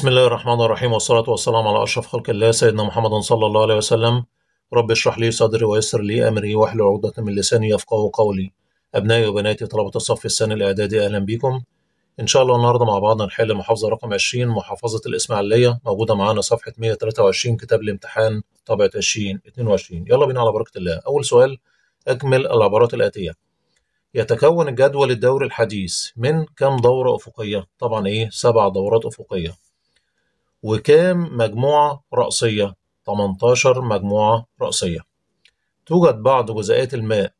بسم الله الرحمن الرحيم والصلاة والسلام على أشرف خلق الله سيدنا محمد صلى الله عليه وسلم رب اشرح لي صدري ويسر لي أمري واحلل عقدة من لساني يفقه قولي أبنائي وبناتي طلبة الصف السنة الإعدادي أهلا بيكم إن شاء الله النهاردة مع بعض هنحل محافظة رقم 20 محافظة الإسماعيلية موجودة معانا صفحة 123 كتاب الامتحان طبعة 2022 يلا بينا على بركة الله أول سؤال أكمل العبارات الآتية يتكون الجدول الدوري الحديث من كم دورة أفقية؟ طبعا إيه سبع دورات أفقية وكام مجموعة رأسية 18 مجموعة رأسية توجد بعض جزيئات الماء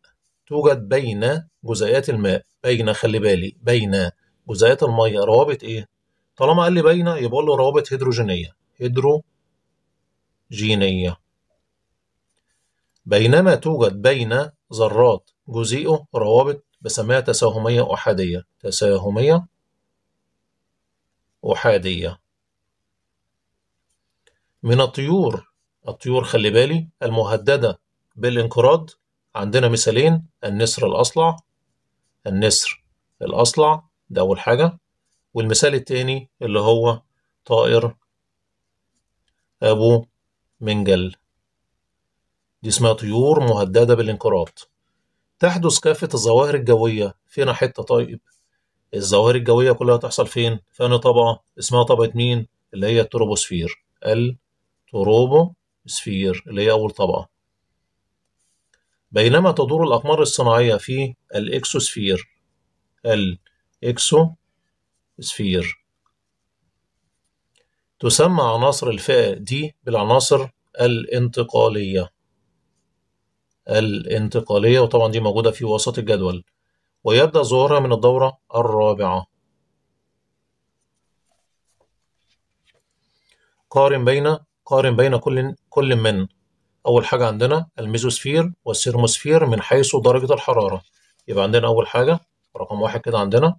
توجد بين جزيئات الماء بين خلي بالي بين جزيئات المية روابط ايه طالما قال لي بين يبقى له روابط هيدروجينية هيدروجينية بينما توجد بين ذرات جزيئه روابط بسميها تساهمية أحادية تساهمية أحادية من الطيور الطيور خلي بالي المهددة بالانقراض عندنا مثالين النسر الأصلع النسر الأصلع ده أول حاجة والمثال التاني اللي هو طائر أبو منجل دي اسمها طيور مهددة بالانقراض تحدث كافة الظواهر الجوية فينا حتة طيب الظواهر الجوية كلها تحصل فين؟ فين طبقة اسمها طبقة مين؟ اللي هي التروبوسفير ال تروبو سفير اللي هي أول طبقة بينما تدور الأقمار الصناعية في الإكسوسفير الإكسوسفير تسمى عناصر الفئة دي بالعناصر الانتقالية الانتقالية وطبعا دي موجودة في وسط الجدول ويبدأ ظهورها من الدورة الرابعة قارن بين قارن بين كل كل من أول حاجة عندنا الميزوسفير والثيرموسفير من حيث درجة الحرارة يبقى عندنا أول حاجة رقم واحد كده عندنا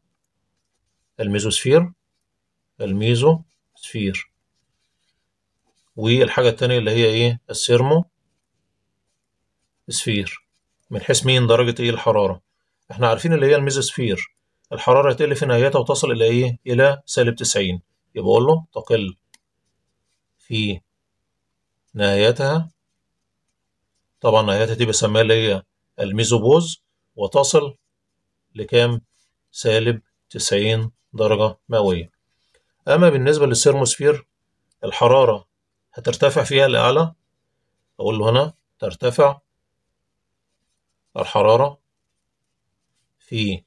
الميزوسفير الميزوسفير والحاجة التانية اللي هي إيه السيرمو سفير من حيث مين درجة إيه الحرارة إحنا عارفين اللي هي الميزوسفير الحرارة تقل في نهايتها وتصل إلى إيه إلى سالب تسعين يبقى أقول له تقل في نهايتها طبعا نهايتها دي بسميها اللي هي الميزوبوز وتصل لكام سالب 90 درجة مئوية أما بالنسبة للسيرموسفير الحرارة هترتفع فيها لأعلى أقول له هنا ترتفع الحرارة في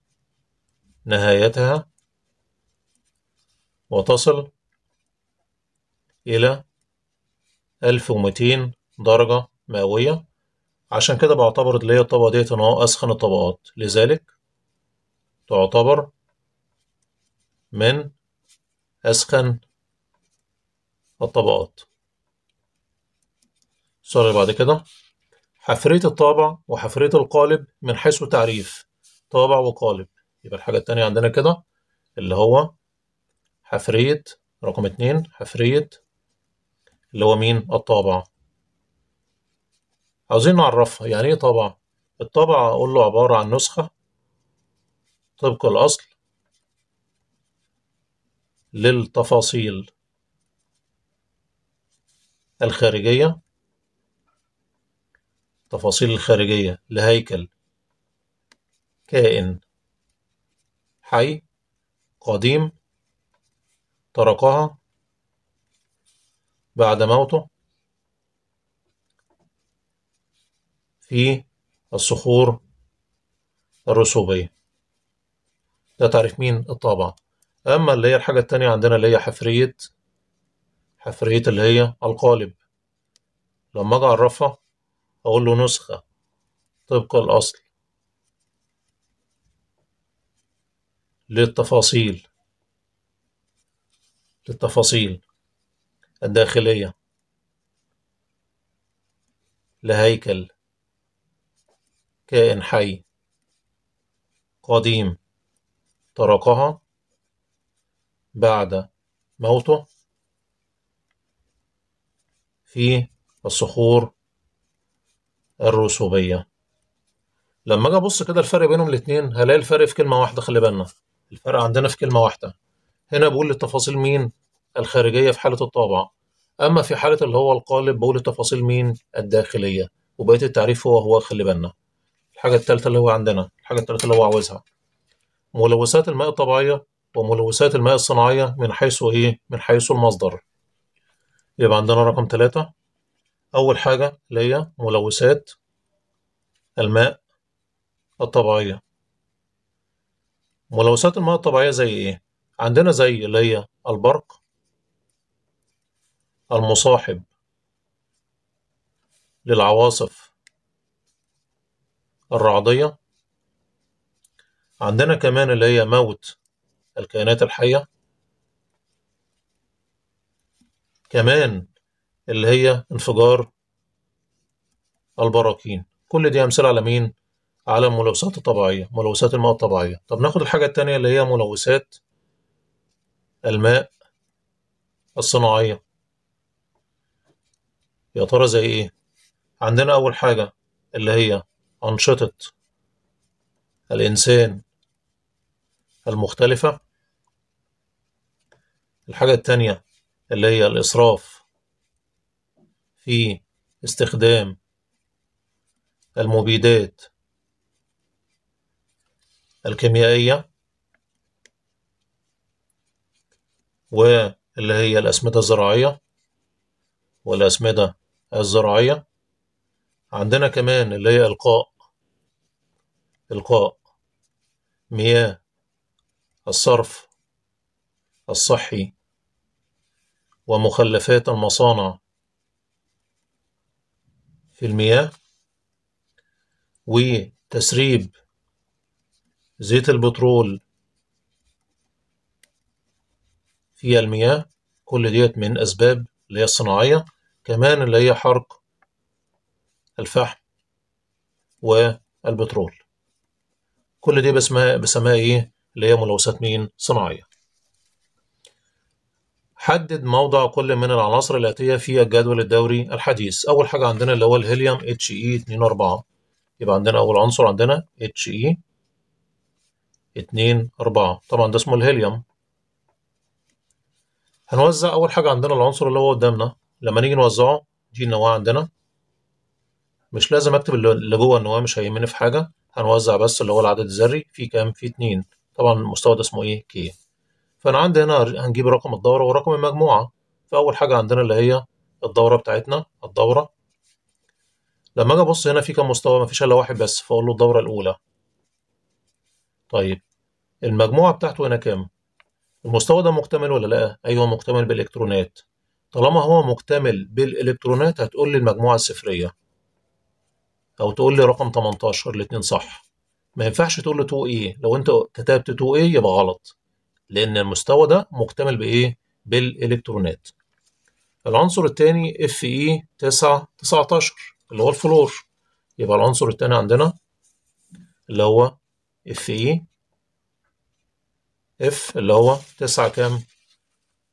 نهايتها وتصل إلى ألف درجة مئوية عشان كده بعتبر اللي هي الطبقة ديت إن هو أسخن الطبقات لذلك تعتبر من أسخن الطبقات السؤال اللي بعد كده حفرية الطابع وحفرية القالب من حيث تعريف طابع وقالب يبقى الحاجة التانية عندنا كده اللي هو حفرية رقم اتنين حفرية اللي هو مين الطابع عاوزين نعرفها يعني ايه طابع الطابع اقول له عبارة عن نسخة طبق الاصل للتفاصيل الخارجية التفاصيل الخارجية لهيكل كائن حي قديم تركها بعد موته في الصخور الرسوبية ده تعريف مين الطابعة أما اللي هي الحاجة التانية عندنا اللي هي حفرية حفرية اللي هي القالب لما أجي أعرفها أقول له نسخة طبق الأصل للتفاصيل للتفاصيل الداخلية لهيكل كائن حي قديم تركها بعد موته في الصخور الرسوبية لما اجي ابص كده الفرق بينهم الاتنين هلاقي الفرق في كلمة واحدة خلي بالنا الفرق عندنا في كلمة واحدة هنا بقول للتفاصيل مين الخارجيه في حاله الطابعه اما في حاله اللي هو القالب بقول التفاصيل مين الداخليه وبقيه التعريف هو هو خلي بالنا الحاجه الثالثه اللي هو عندنا الحاجه الثالثه اللي هو عاوزها ملوثات الماء الطبيعيه وملوثات الماء الصناعيه من حيث ايه من حيث المصدر يبقى عندنا رقم ثلاثة أول حاجة اللي هي ملوثات الماء الطبيعية ملوثات الماء الطبيعية زي إيه؟ عندنا زي اللي هي البرق المصاحب للعواصف الرعدية عندنا كمان اللي هي موت الكائنات الحية كمان اللي هي انفجار البراكين كل دي أمثلة على مين؟ على الملوثات الطبيعية ملوثات الماء الطبيعية طب ناخد الحاجة التانية اللي هي ملوثات الماء الصناعية يا ترى زي ايه عندنا اول حاجه اللي هي انشطه الانسان المختلفه الحاجه التانيه اللي هي الاسراف في استخدام المبيدات الكيميائيه واللي هي الاسمده الزراعيه والأسمدة الزراعية عندنا كمان اللي هي إلقاء إلقاء مياه الصرف الصحي ومخلفات المصانع في المياه وتسريب زيت البترول في المياه كل ديت من أسباب اللي هي الصناعية كمان اللي هي حرق الفحم والبترول كل دي بسمها بسماها ايه اللي هي ملوثات مين صناعيه حدد موضع كل من العناصر الآتية في الجدول الدوري الحديث أول حاجة عندنا اللي هو الهيليوم HE 2 4 يبقى عندنا أول عنصر عندنا HE 2 4 طبعا ده اسمه الهيليوم هنوزع أول حاجة عندنا العنصر اللي هو قدامنا لما نيجي نوزعه دي النواه عندنا مش لازم اكتب اللي جوه النواه مش هيهمني في حاجه هنوزع بس اللي هو العدد الذري في كام في اتنين طبعا المستوى ده اسمه ايه كي فانا عندي هنا هنجيب رقم الدوره ورقم المجموعه فاول حاجه عندنا اللي هي الدوره بتاعتنا الدوره لما اجي ابص هنا في كام مستوى مفيش الا واحد بس فاقول له الدوره الاولى طيب المجموعه بتاعته هنا كام المستوى ده مكتمل ولا لا ايوه مكتمل بالالكترونات طالما هو مكتمل بالالكترونات هتقول لي المجموعه الصفريه او تقول لي رقم 18 الاتنين صح ما ينفعش تقول له 2 ايه لو انت كتبت 2 ايه يبقى غلط لان المستوى ده مكتمل بايه بالالكترونات العنصر الثاني اف اي 9 19 اللي هو الفلور يبقى العنصر الثاني عندنا اللي هو اف اي اف اللي هو 9 كام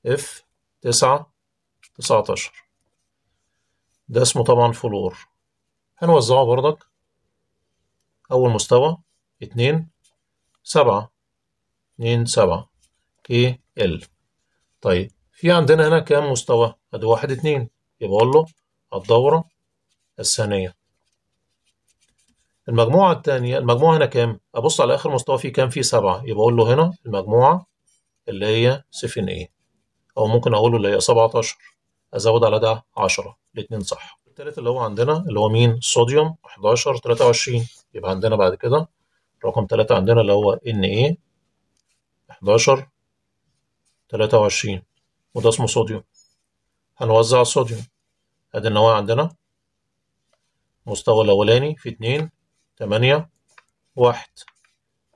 اف 9 تسعتاشر ده اسمه طبعا فلور هنوزعه بردك أول مستوى اتنين سبعة اتنين سبعة كي ال طيب في عندنا هنا كام مستوى؟ أدي واحد اتنين يبقى أقول له الدورة الثانية المجموعة الثانية المجموعة هنا كام؟ أبص على آخر مستوى فيه كام؟ فيه سبعة يبقى أقول له هنا المجموعة اللي هي سفن إيه أو ممكن أقول له اللي هي سبعتاشر ازود على ده 10 الاثنين صح الثالث اللي هو عندنا اللي هو مين صوديوم 11 23 يبقى عندنا بعد كده رقم 3 عندنا اللي هو ان Na 11 23 وده اسمه صوديوم هنوزع الصوديوم ادي النواة عندنا مستوى الاولاني في 2 8 1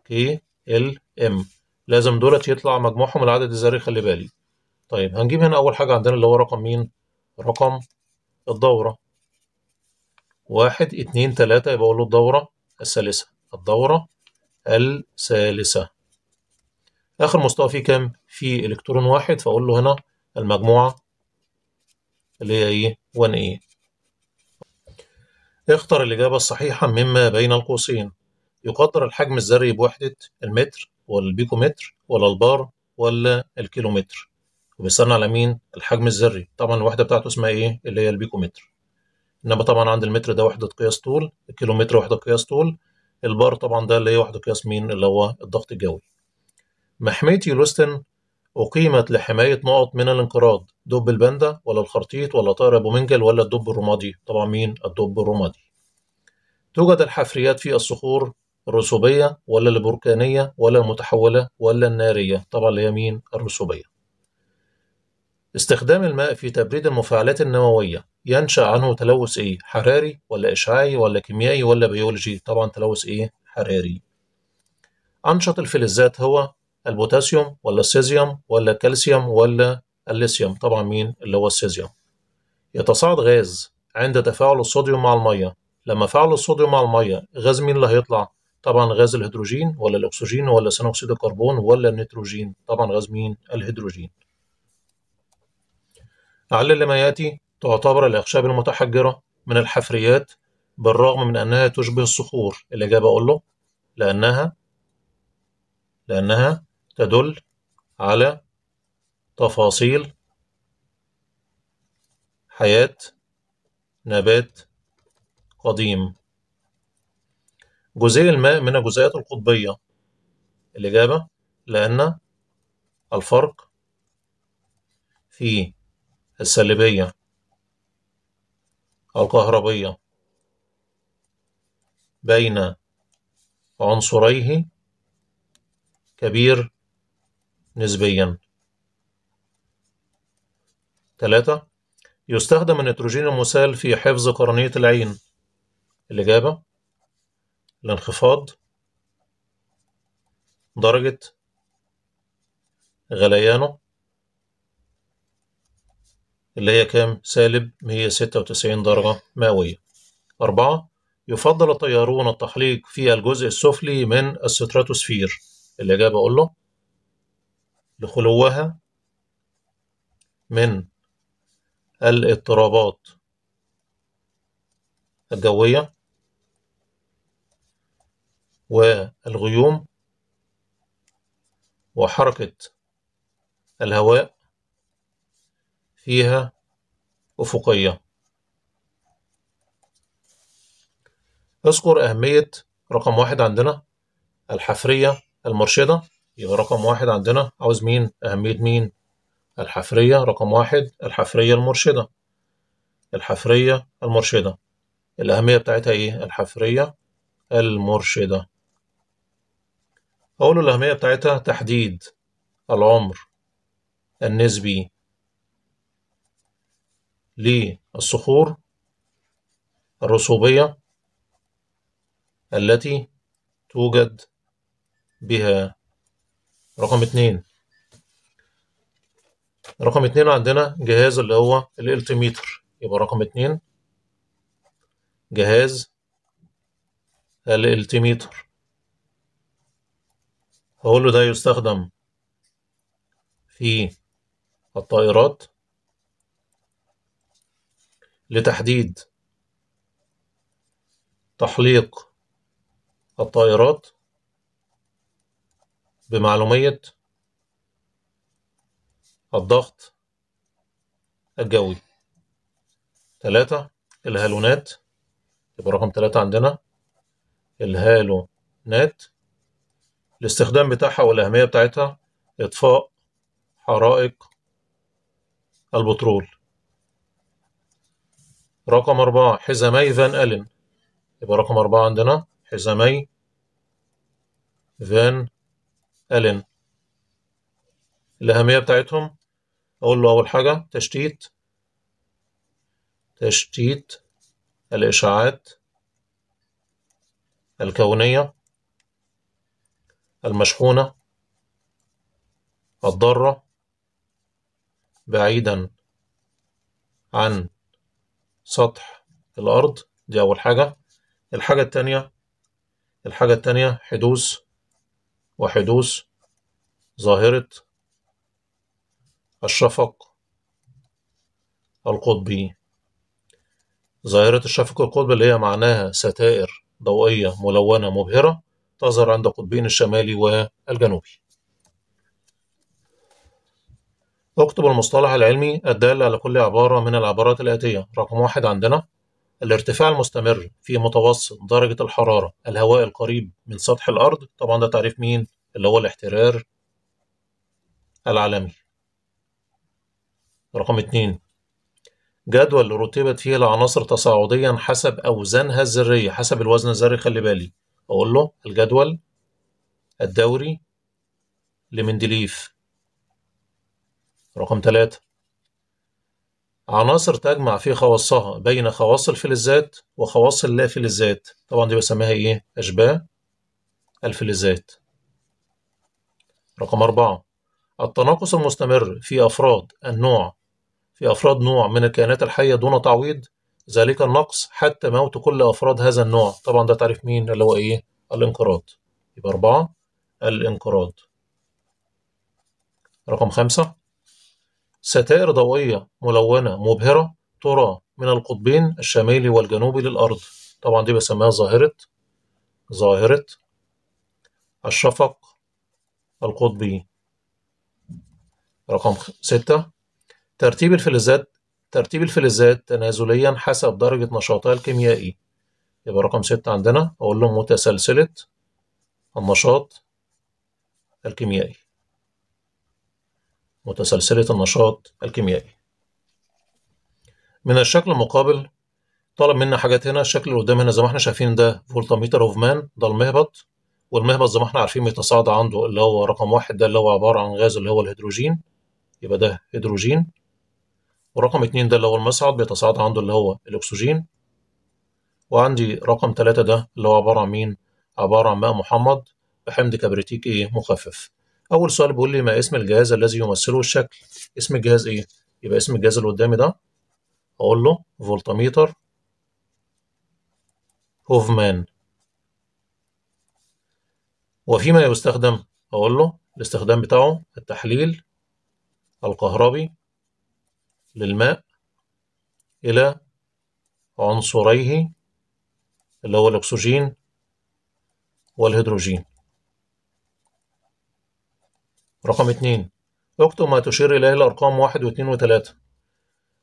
كي ال ام لازم دولت يطلع مجموعهم العدد الذري خلي بالي طيب هنجيب هنا أول حاجة عندنا اللي هو رقم مين؟ رقم الدورة واحد اتنين تلاتة يبقى أقول له الدورة الثالثة الدورة الثالثة آخر مستوى فيه كام؟ فيه إلكترون واحد فأقول له هنا المجموعة اللي هي إيه؟ إيه اختر الإجابة الصحيحة مما بين القوسين يقدر الحجم الذري بوحدة المتر ولا البيكومتر ولا البار ولا الكيلومتر وبيستنى على مين الحجم الذري طبعا الوحده بتاعته اسمها ايه اللي هي البيكومتر انما طبعا عند المتر ده وحده قياس طول الكيلومتر وحده قياس طول البار طبعا ده اللي هي وحده قياس مين اللي هو الضغط الجوي محميه يلوستن أقيمت لحماية نقط من الانقراض دب الباندا ولا الخرطيت ولا طائر أبو منجل ولا الدب الرمادي طبعا مين الدب الرمادي توجد الحفريات في الصخور الرسوبية ولا البركانية ولا المتحولة ولا النارية طبعا اللي هي مين الرسوبية استخدام الماء في تبريد المفاعلات النووية ينشأ عنه تلوث إيه؟ حراري ولا إشعاعي ولا كيميائي ولا بيولوجي؟ طبعا تلوث إيه؟ حراري. أنشط الفلزات هو البوتاسيوم ولا السيزيوم ولا الكالسيوم ولا الليثيوم طبعا مين اللي هو السيزيوم يتصاعد غاز عند تفاعل الصوديوم مع الميه لما فعل الصوديوم مع الميه غاز مين اللي هيطلع طبعا غاز الهيدروجين ولا الاكسجين ولا ثاني اكسيد الكربون ولا النيتروجين طبعا غاز مين الهيدروجين لعل ما يأتي تعتبر الأخشاب المتحجرة من الحفريات بالرغم من أنها تشبه الصخور الإجابة أقول له لأنها لأنها تدل على تفاصيل حياة نبات قديم جزيء الماء من الجزيئات القطبية الإجابة لأن الفرق في السلبية الكهربية بين عنصريه كبير نسبيا ثلاثة يستخدم النيتروجين المسال في حفظ قرنية العين الإجابة الانخفاض درجة غليانه اللي هي كام سالب 196 درجة مئوية أربعة يفضل الطيارون التحليق في الجزء السفلي من الستراتوسفير الإجابة أقول له لخلوها من الاضطرابات الجوية والغيوم وحركة الهواء فيها أفقية اذكر أهمية رقم واحد عندنا الحفرية المرشدة يبقى رقم واحد عندنا عاوز مين أهمية مين الحفرية رقم واحد الحفرية المرشدة الحفرية المرشدة الأهمية بتاعتها إيه الحفرية المرشدة أقول الأهمية بتاعتها تحديد العمر النسبي للصخور الرسوبية التي توجد بها رقم اتنين رقم اتنين عندنا جهاز اللي هو الالتيميتر يبقى رقم اتنين جهاز الالتيميتر هقول له ده يستخدم في الطائرات لتحديد تحليق الطائرات بمعلومية الضغط الجوي ثلاثة الهالونات يبقى رقم ثلاثة عندنا الهالونات الاستخدام بتاعها والأهمية بتاعتها إطفاء حرائق البترول رقم أربعة حزامي فان ألن يبقى رقم أربعة عندنا حزامي فان ألن الأهمية بتاعتهم أقول له أول حاجة تشتيت تشتيت الإشعاعات الكونية المشحونة الضارة بعيدا عن سطح الأرض دي أول حاجة الحاجة التانية الحاجة التانية حدوث وحدوث ظاهرة الشفق القطبي ظاهرة الشفق القطبي اللي هي معناها ستائر ضوئية ملونة مبهرة تظهر عند القطبين الشمالي والجنوبي اكتب المصطلح العلمي الدال على كل عبارة من العبارات الآتية رقم واحد عندنا الارتفاع المستمر في متوسط درجة الحرارة الهواء القريب من سطح الأرض طبعا ده تعريف مين اللي هو الاحترار العالمي رقم اتنين جدول رتبت فيه العناصر تصاعديا حسب أوزانها الذرية حسب الوزن الذري خلي بالي أقول له الجدول الدوري لمندليف رقم ثلاثة عناصر تجمع في خواصها بين خواص الفلزات وخواص اللا فلزات طبعا دي بسميها ايه أشباه الفلزات رقم أربعة التناقص المستمر في أفراد النوع في أفراد نوع من الكائنات الحية دون تعويض ذلك النقص حتى موت كل أفراد هذا النوع طبعا ده تعريف مين اللي هو إيه الانقراض يبقى أربعة الانقراض رقم خمسة ستائر ضوئية ملونة مبهرة ترى من القطبين الشمالي والجنوبي للأرض طبعا دي بسميها ظاهرة ظاهرة الشفق القطبي رقم ستة ترتيب الفلزات ترتيب الفلزات تنازليا حسب درجة نشاطها الكيميائي يبقى رقم ستة عندنا أقول له متسلسلة النشاط الكيميائي متسلسلة النشاط الكيميائي من الشكل المقابل طلب منا حاجات هنا الشكل اللي قدام هنا زي ما احنا شايفين ده فولتاميتر اوف مان ده المهبط والمهبط زي ما احنا عارفين بيتصاعد عنده اللي هو رقم واحد ده اللي هو عبارة عن غاز اللي هو الهيدروجين يبقى ده هيدروجين ورقم اتنين ده اللي هو المصعد بيتصاعد عنده اللي هو الأكسجين وعندي رقم تلاتة ده اللي هو عبارة عن مين؟ عبارة عن ماء محمض بحمض كبريتيك ايه مخفف اول سؤال بيقول لي ما اسم الجهاز الذي يمثله الشكل اسم الجهاز ايه يبقى اسم الجهاز اللي قدامي ده اقول له فولتميتر هوفمان وفيما يستخدم اقول له الاستخدام بتاعه التحليل الكهربي للماء الى عنصريه اللي هو الاكسجين والهيدروجين رقم اتنين اكتب ما تشير إليه الأرقام واحد واتنين وتلاتة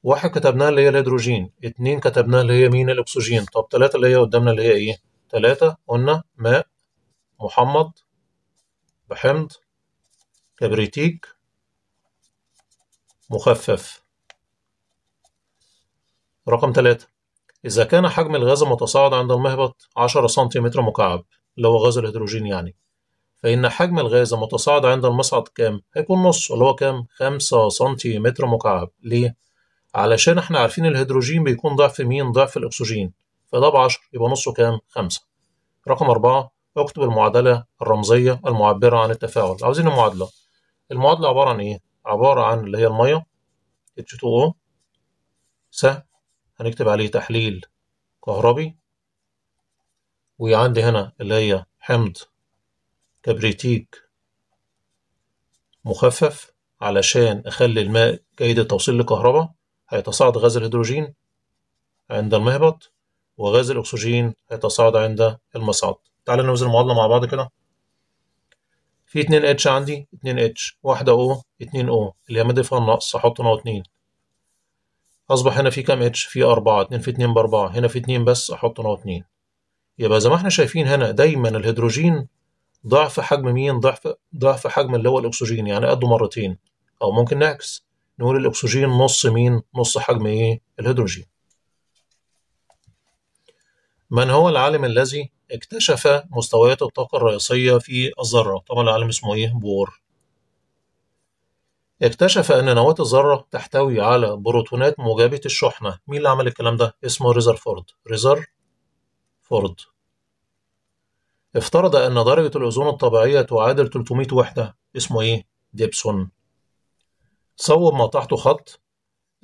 واحد كتبناها اللي هي الهيدروجين اتنين كتبناها اللي هي مين الأكسجين طب تلاتة اللي هي قدامنا اللي هي إيه تلاتة قلنا ماء محمض بحمض كبريتيك مخفف رقم تلاتة إذا كان حجم الغاز المتصاعد عند المهبط عشرة سنتيمتر مكعب اللي هو غاز الهيدروجين يعني فإن حجم الغاز المتصاعد عند المصعد كام؟ هيكون نص اللي هو كام؟ خمسة سنتيمتر مكعب، ليه؟ علشان احنا عارفين الهيدروجين بيكون ضعف مين؟ ضعف الأكسجين، فده بعشر يبقى نصه كام؟ خمسة. رقم أربعة اكتب المعادلة الرمزية المعبرة عن التفاعل، عاوزين المعادلة. المعادلة عبارة عن إيه؟ عبارة عن اللي هي المية H2O سهم هنكتب عليه تحليل كهربي وعندي هنا اللي هي حمض كبريتيك مخفف علشان أخلي الماء جيد التوصيل للكهرباء هيتصاعد غاز الهيدروجين عند المهبط وغاز الأكسجين هيتصاعد عند المصعد تعال نوزن المعادلة مع بعض كده في 2 اتش عندي 2 اتش واحدة او 2 او اللي هي مادة فيها النقص هحط ناقط 2 أصبح هنا في كام اتش في 4 2 في 2 ب 4 هنا في 2 بس أحط ناقط 2 يبقى زي ما احنا شايفين هنا دايما الهيدروجين ضعف حجم مين ضعف ضعف حجم اللي هو الاكسجين يعني قده مرتين او ممكن نعكس نقول الاكسجين نص مين نص حجم ايه الهيدروجين من هو العالم الذي اكتشف مستويات الطاقة الرئيسية في الذرة طبعا العالم اسمه ايه بور اكتشف ان نواة الذرة تحتوي على بروتونات موجبة الشحنة مين اللي عمل الكلام ده اسمه ريزرفورد ريزر فورد افترض أن درجة الأوزون الطبيعية تعادل 300 وحدة اسمه إيه؟ ديبسون صوب ما تحته خط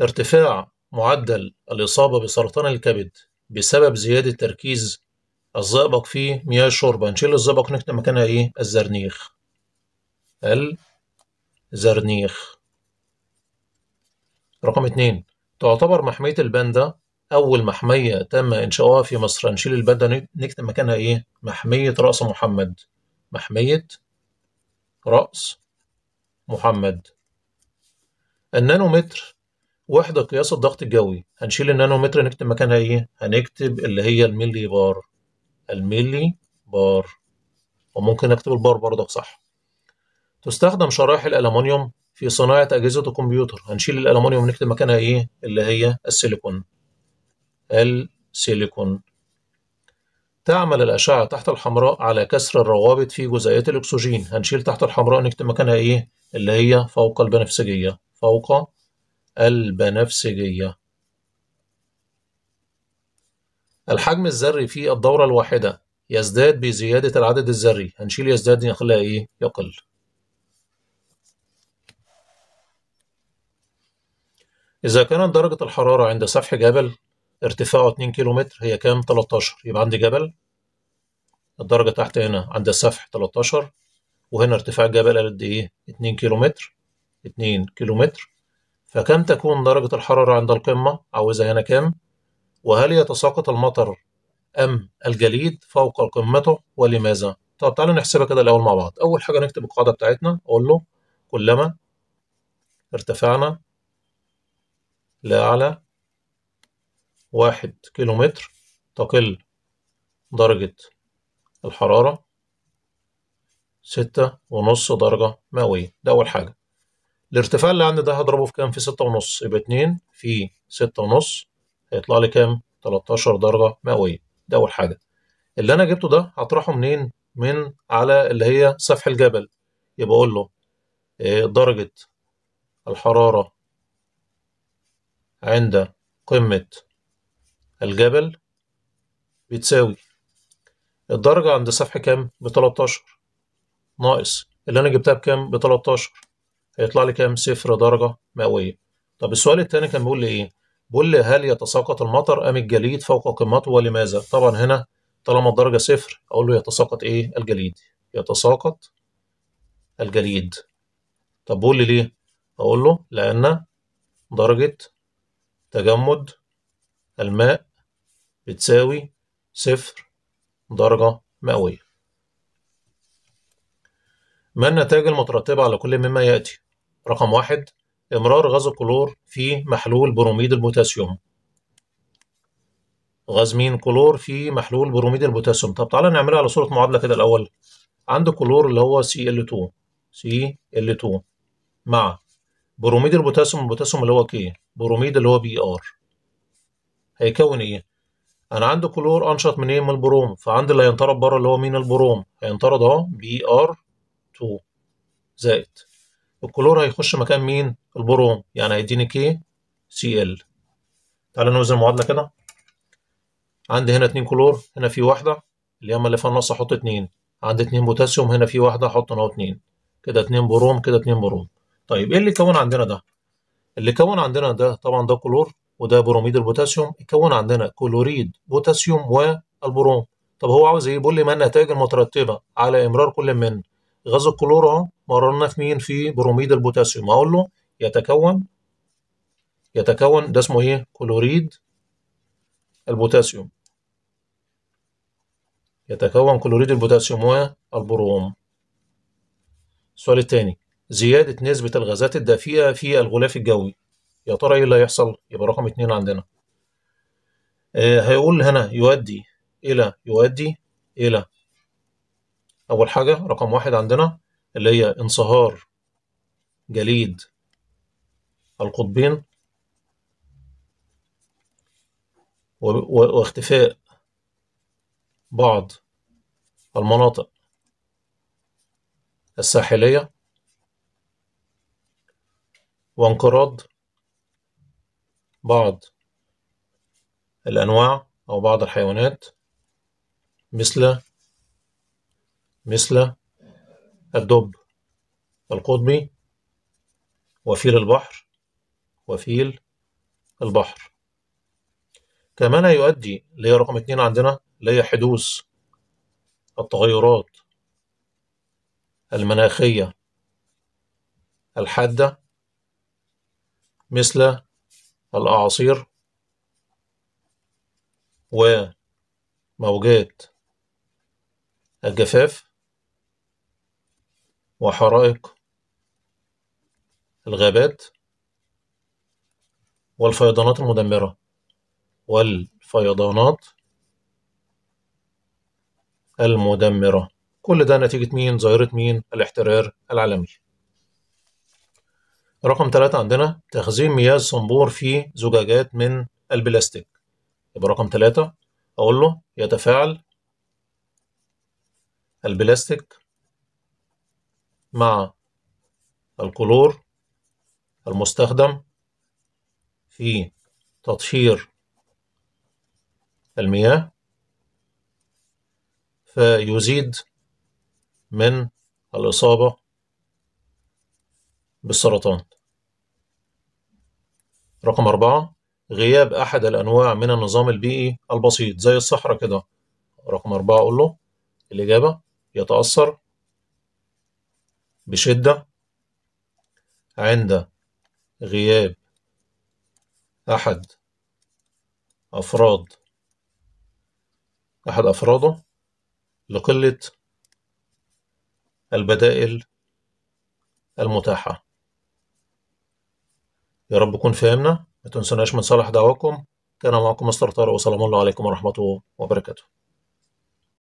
ارتفاع معدل الإصابة بسرطان الكبد بسبب زيادة تركيز الزئبق في مياه الشوربة نشيل الزئبق نكتب مكانها إيه؟ الزرنيخ الزرنيخ رقم اتنين تعتبر محمية الباندا أول محمية تم إنشاؤها في مصر هنشيل البدء نكتب مكانها إيه؟ محمية رأس محمد محمية رأس محمد النانومتر وحدة قياس الضغط الجوي هنشيل النانومتر نكتب مكانها إيه؟ هنكتب اللي هي الملي بار الملي بار وممكن نكتب البار برضك صح تستخدم شرائح الالومنيوم في صناعة أجهزة الكمبيوتر هنشيل الالومنيوم نكتب مكانها إيه؟ اللي هي السيليكون السيليكون تعمل الأشعة تحت الحمراء على كسر الروابط في جزيئات الأكسجين هنشيل تحت الحمراء نكتب مكانها إيه اللي هي فوق البنفسجية فوق البنفسجية الحجم الذري في الدورة الواحدة يزداد بزيادة العدد الذري هنشيل يزداد نخليها إيه يقل إذا كانت درجة الحرارة عند سفح جبل ارتفاعه 2 كيلو متر هي كام 13 يبقى عندي جبل الدرجة تحت هنا عند السفح 13 وهنا ارتفاع الجبل قد ايه 2 كيلو متر 2 كيلو متر فكم تكون درجة الحرارة عند القمة عاوزها هنا كام وهل يتساقط المطر أم الجليد فوق قمته ولماذا طب تعالوا نحسبها كده الأول مع بعض أول حاجة نكتب القاعدة بتاعتنا أقول له كلما ارتفعنا لاعلى واحد كيلومتر تقل درجة الحرارة ستة ونص درجة مئوية ده أول حاجة الارتفاع اللي عندي ده هضربه في كام في ستة ونص يبقى اتنين في ستة ونص هيطلع لي كام تلتاشر درجة مئوية ده أول حاجة اللي أنا جبته ده هطرحه منين من على اللي هي سفح الجبل يبقى أقول له آه، درجة الحرارة عند قمة الجبل بتساوي الدرجة عند السفح كام؟ بتلاتاشر ناقص اللي أنا جبتها بكام؟ بتلاتاشر هيطلع لي كام؟ صفر درجة مئوية طب السؤال التاني كان بيقول لي إيه؟ بيقول لي هل يتساقط المطر أم الجليد فوق قمته ولماذا؟ طبعا هنا طالما الدرجة صفر أقول له يتساقط إيه؟ الجليد يتساقط الجليد طب بيقول لي ليه؟ أقول له لأن درجة تجمد الماء بتساوي صفر درجة مئوية ما النتائج المترتبة على كل مما يأتي؟ رقم واحد إمرار غاز الكلور في محلول بروميد البوتاسيوم غاز مين كلور في محلول بروميد البوتاسيوم طب تعالى نعملها على صورة معادلة كده الأول عند كلور اللي هو Cl2 Cl2 مع بروميد البوتاسيوم البوتاسيوم اللي هو K بروميد اللي هو Br هيكون إيه؟ انا عندي كلور انشط من ايه من البروم فعندي اللي هينطرد بره اللي هو مين البروم هينطرد اهو بي ار 2 زائد الكلور هيخش مكان مين البروم يعني هيديني كي سي ال تعالى نوزن المعادله كده عندي هنا اتنين كلور هنا في واحده هي اللي فيها النص احط اتنين عندي اتنين بوتاسيوم هنا في واحده احط اهو اتنين كده اتنين بروم كده اتنين بروم طيب ايه اللي كون عندنا ده اللي كون عندنا ده طبعا ده كلور وده بروميد البوتاسيوم يتكون عندنا كلوريد بوتاسيوم والبروم طب هو عاوز ايه بيقول لي ما النتائج المترتبه على امرار كل من غاز الكلور اهو مررنا في مين في بروميد البوتاسيوم اقول له يتكون يتكون ده اسمه ايه كلوريد البوتاسيوم يتكون كلوريد البوتاسيوم والبروم السؤال الثاني زيادة نسبة الغازات الدافئة في الغلاف الجوي يا ترى ايه اللي هيحصل يبقى رقم اتنين عندنا آه هيقول هنا يؤدي الى يؤدي الى اول حاجه رقم واحد عندنا اللي هي انصهار جليد القطبين واختفاء بعض المناطق الساحلية وانقراض بعض الأنواع أو بعض الحيوانات مثل مثل الدب القطبي وفيل البحر وفيل البحر كما لا يؤدي اللي هي رقم اتنين عندنا اللي هي حدوث التغيرات المناخية الحادة مثل الأعاصير وموجات الجفاف وحرائق الغابات والفيضانات المدمرة والفيضانات المدمرة كل ده نتيجة مين ظاهرة مين الاحترار العالمي رقم ثلاثة عندنا تخزين مياه الصنبور في زجاجات من البلاستيك يبقى رقم ثلاثة أقول له يتفاعل البلاستيك مع الكلور المستخدم في تطهير المياه فيزيد من الإصابة بالسرطان رقم أربعة غياب أحد الأنواع من النظام البيئي البسيط زي الصحراء كده رقم أربعة أقول له الإجابة يتأثر بشدة عند غياب أحد أفراد أحد أفراده لقلة البدائل المتاحة يا رب تكون فهمنا ما تنسوناش من صالح دعواكم كان معكم مستر طارق وسلام الله عليكم ورحمة الله وبركاته